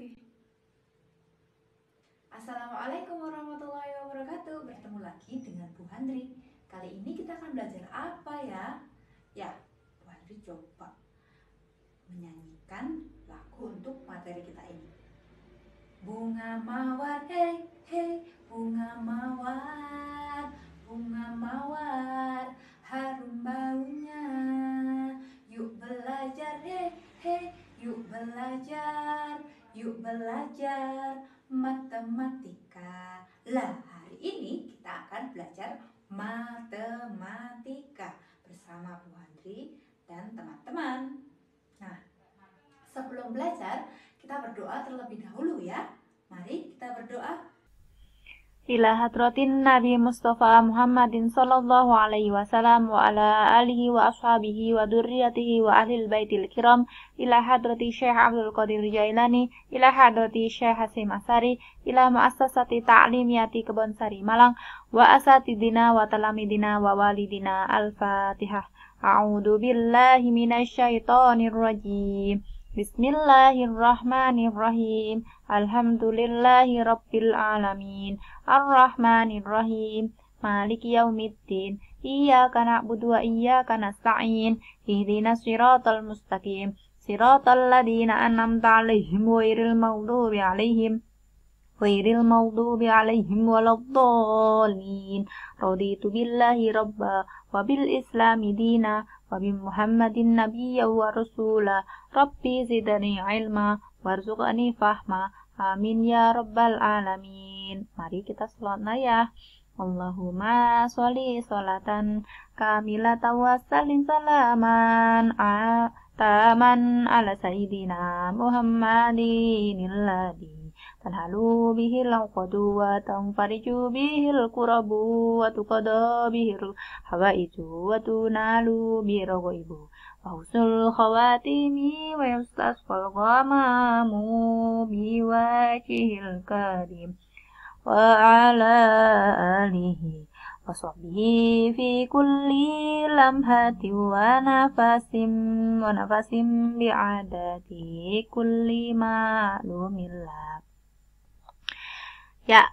Oke. Okay. Assalamualaikum warahmatullahi wabarakatuh. Bertemu lagi dengan Bu Handri. Kali ini kita akan belajar apa ya? Ya, Bu Handri coba menyanyikan lagu untuk materi kita ini. Bunga mawar, hey hey, bunga belajar matematika. Lah, hari ini kita akan belajar matematika bersama Bu Andri dan teman-teman. Nah, sebelum belajar, kita berdoa terlebih dahulu ya. Mari kita berdoa ila hadratin Nabi Mustafa Muhammadin sallallahu alaihi wasallam wa ala alihi wa ashabihi wa durriyatihi wa ahlil baitil kiram ila hadrati Syekh Abdul Qadir Jailani ila hadrati Syekh Hasim Asari ila muassasati ta'limiyati Kebon Sari Malang wa asatidina wa talamidina wa walidina al-Fatihah A'udzu billahi minasyaitonir rajim Bismillahirrahmanirrahim. Alhamdulillahi rabbil alamin. الرحمن الرحيم مالك يوم الدين إياك نعبد وإياك نستعين اهدنا الصراط المستقيم صراط الذين أنعمت عليهم غير المغضوب عليهم غير المغضوب عليهم ولا الضالين رضيت بالله ربا وبالإسلام دينا وبمحمد نبيا ورسولا ربي زدني علما وارزقني فهما آمين يا رب العالمين amin. Mari kita sholat ya. Allahumma sholli sholatan kamila tawassalin salaman taman ala sayyidina Muhammadin tanhalu bihil uqadu wa tanfariju bihil kurabu wa tuqada bihil itu wa tunalu bihil ghaibu wa khawatimi wa yustasfal ghamamu biwajihil karim وعلى آله وصحبه في كل لمحة ونفس ونفس بعدد كل معلوم الله Ya,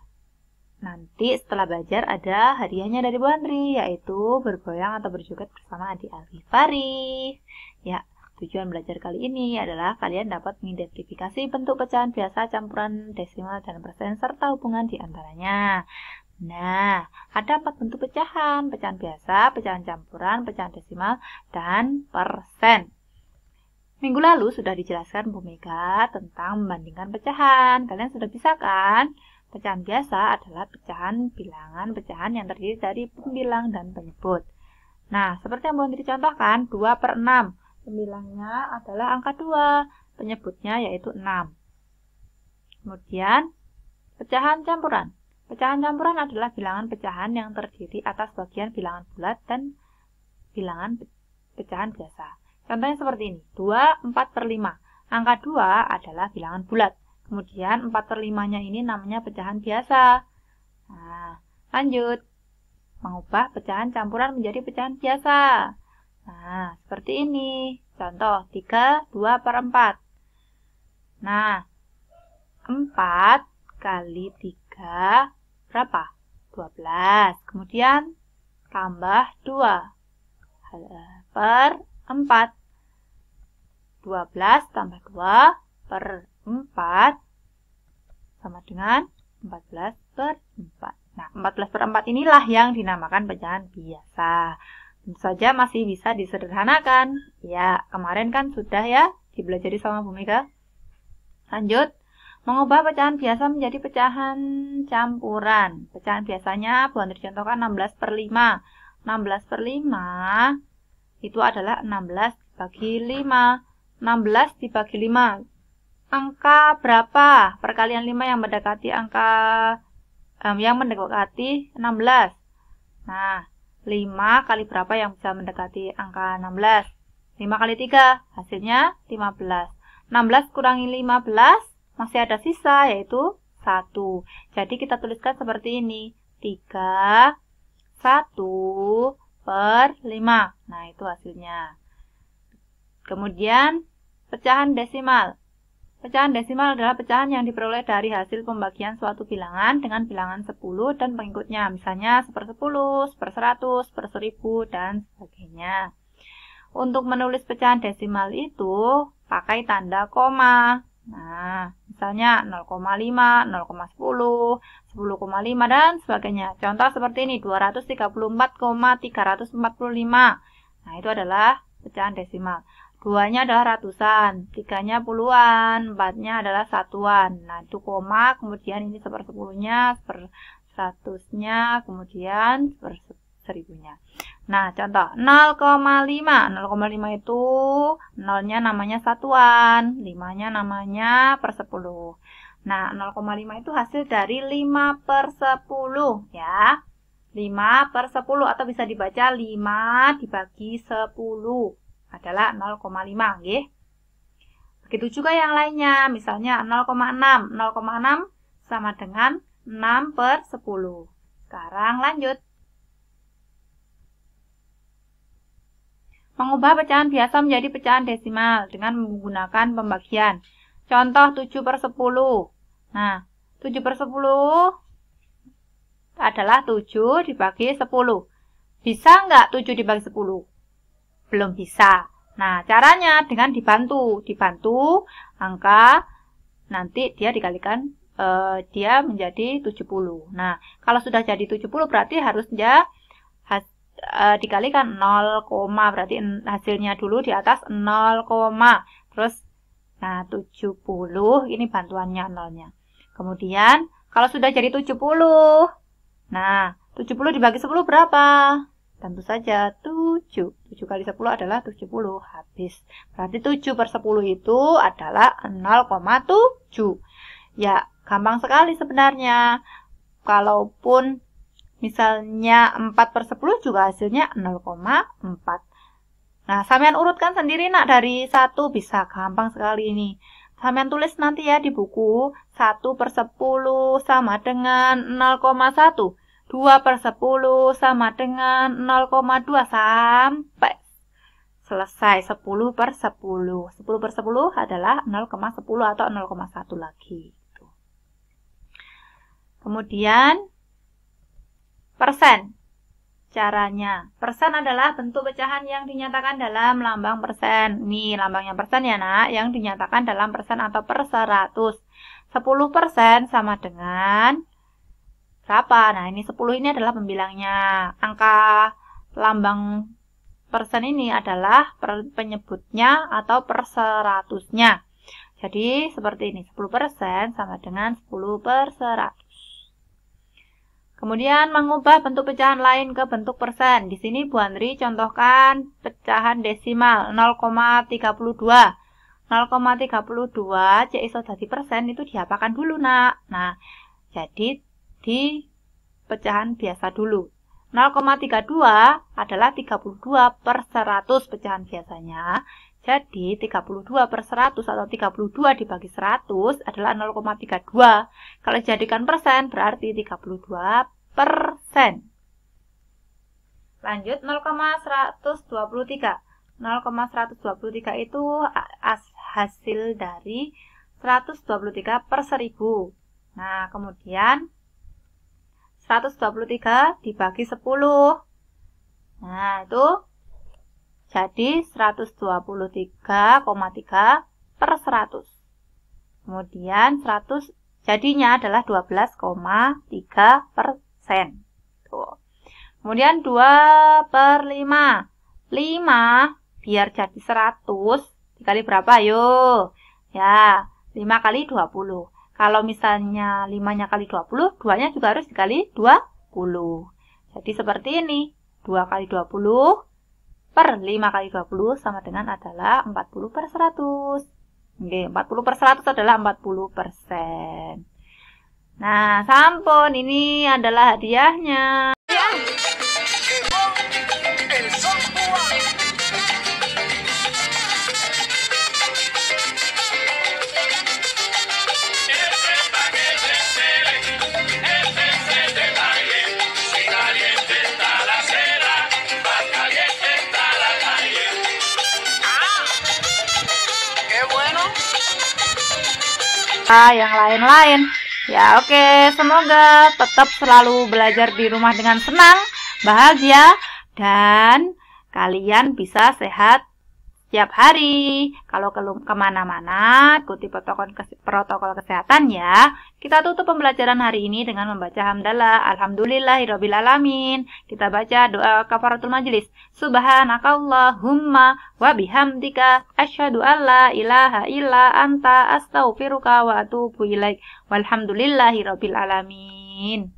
nanti setelah belajar ada hadiahnya dari Bu Andri, yaitu bergoyang atau berjoget bersama Adi alifari Ya, Tujuan belajar kali ini adalah kalian dapat mengidentifikasi bentuk pecahan biasa campuran desimal dan persen serta hubungan di antaranya. Nah, ada empat bentuk pecahan, pecahan biasa, pecahan campuran, pecahan desimal, dan persen. Minggu lalu sudah dijelaskan Bu Mega tentang membandingkan pecahan. Kalian sudah bisa kan? Pecahan biasa adalah pecahan bilangan pecahan yang terdiri dari pembilang dan penyebut. Nah, seperti yang Bu Andri contohkan, 2 per 6. Pembilangnya adalah angka 2, penyebutnya yaitu 6. Kemudian, pecahan campuran. Pecahan campuran adalah bilangan pecahan yang terdiri atas bagian bilangan bulat dan bilangan pecahan biasa. Contohnya seperti ini, 2, 4 per 5. Angka 2 adalah bilangan bulat. Kemudian 4 per 5-nya ini namanya pecahan biasa. Nah, lanjut. Mengubah pecahan campuran menjadi pecahan biasa. Nah, seperti ini. Contoh, 3, 2 per 4. Nah, 4 kali 3 berapa? 12. Kemudian tambah 2 eh, per 4. 12 tambah 2 per 4 sama dengan 14 per 4. Nah, 14 per 4 inilah yang dinamakan pecahan biasa. Tentu saja masih bisa disederhanakan. Ya, kemarin kan sudah ya dipelajari sama Bu Mega. Lanjut, mengubah pecahan biasa menjadi pecahan campuran. Pecahan biasanya Bu Andri contohkan 16 per 5. 16 per 5 itu adalah 16 dibagi 5. 16 dibagi 5 angka berapa perkalian 5 yang mendekati angka um, yang mendekati 16. Nah, 5 kali berapa yang bisa mendekati angka 16? 5 kali 3, hasilnya 15. 16 kurangi 15, masih ada sisa yaitu 1. Jadi kita tuliskan seperti ini. 3, 1 per 5. Nah, itu hasilnya. Kemudian, pecahan desimal. Pecahan desimal adalah pecahan yang diperoleh dari hasil pembagian suatu bilangan dengan bilangan 10 dan pengikutnya, misalnya 1 per 10, 1 per 100, 1 per 1000, dan sebagainya. Untuk menulis pecahan desimal itu, pakai tanda koma. Nah, misalnya 0,5, 0,10, 10,5 dan sebagainya. Contoh seperti ini 234,345. Nah, itu adalah pecahan desimal. Duanya adalah ratusan, tiganya puluhan, empatnya adalah satuan. Nah, itu koma, kemudian ini sepersepuluhnya, seper seratusnya, kemudian seper seribunya. Nah, contoh 0,5. 0,5 itu nolnya namanya satuan, 5-nya namanya per 10. Nah, 0,5 itu hasil dari 5 per 10 ya. 5 per 10 atau bisa dibaca 5 dibagi 10 adalah 0,5 nggih. Begitu juga yang lainnya, misalnya 0,6. 0,6 sama dengan 6 per 10. Sekarang lanjut. Mengubah pecahan biasa menjadi pecahan desimal dengan menggunakan pembagian. Contoh 7 per 10. Nah, 7 per 10 adalah 7 dibagi 10. Bisa nggak 7 dibagi 10? belum bisa. Nah, caranya dengan dibantu, dibantu angka nanti dia dikalikan uh, dia menjadi 70. Nah, kalau sudah jadi 70 berarti harusnya has, eh, dikalikan 0, berarti hasilnya dulu di atas 0, terus nah 70 ini bantuannya nolnya. Kemudian kalau sudah jadi 70 nah 70 dibagi 10 berapa? Tentu saja 7. 7 kali 10 adalah 70. Habis. Berarti 7 per 10 itu adalah 0,7. Ya, gampang sekali sebenarnya. Kalaupun misalnya 4 per 10 juga hasilnya 0,4. Nah, sampean urutkan sendiri nak dari 1 bisa gampang sekali ini. Sampean tulis nanti ya di buku 1 per 10 sama dengan 0,1. 2 per 10 sama dengan 0,2 sampai selesai 10 per 10. 10 per 10 adalah 0,10 atau 0,1 lagi. Gitu. Kemudian, persen. Caranya, persen adalah bentuk pecahan yang dinyatakan dalam lambang persen. Nih, lambangnya persen ya nak, yang dinyatakan dalam persen atau per 100. 10 persen sama dengan berapa. Nah, ini 10 ini adalah pembilangnya. Angka lambang persen ini adalah penyebutnya atau perseratusnya. Jadi, seperti ini. 10 persen sama dengan 10 per 100. Kemudian, mengubah bentuk pecahan lain ke bentuk persen. Di sini, Bu Andri contohkan pecahan desimal 0,32. 0,32 C iso di persen itu diapakan dulu, nak? Nah, jadi di pecahan biasa dulu. 0,32 adalah 32 per 100 pecahan biasanya. Jadi 32 per 100 atau 32 dibagi 100 adalah 0,32. Kalau jadikan persen berarti 32 persen. Lanjut 0,123. 0,123 itu hasil dari 123 per 1000. Nah, kemudian 123 dibagi 10. Nah, itu jadi 123,3 per 100. Kemudian 100 jadinya adalah 12,3 persen. Kemudian 2 per 5. 5 biar jadi 100 dikali berapa yuk? Ya, 5 kali 20. Kalau misalnya 5-nya kali 20, 2-nya juga harus dikali 20. Jadi seperti ini, 2 kali 20 per 5 kali 20 sama dengan adalah 40 per 100. Oke, 40 per 100 adalah 40 persen. Nah, sampun, ini adalah hadiahnya. serta yang lain-lain. Ya oke, okay. semoga tetap selalu belajar di rumah dengan senang, bahagia, dan kalian bisa sehat setiap hari. Kalau ke kemana-mana, ikuti protokol, kes protokol kesehatan ya. Kita tutup pembelajaran hari ini dengan membaca hamdalah. alamin. Kita baca doa kafaratul majlis. Subhanakallahumma wa bihamdika asyhadu alla ilaha illa anta astaghfiruka wa atubu ilaik. alamin.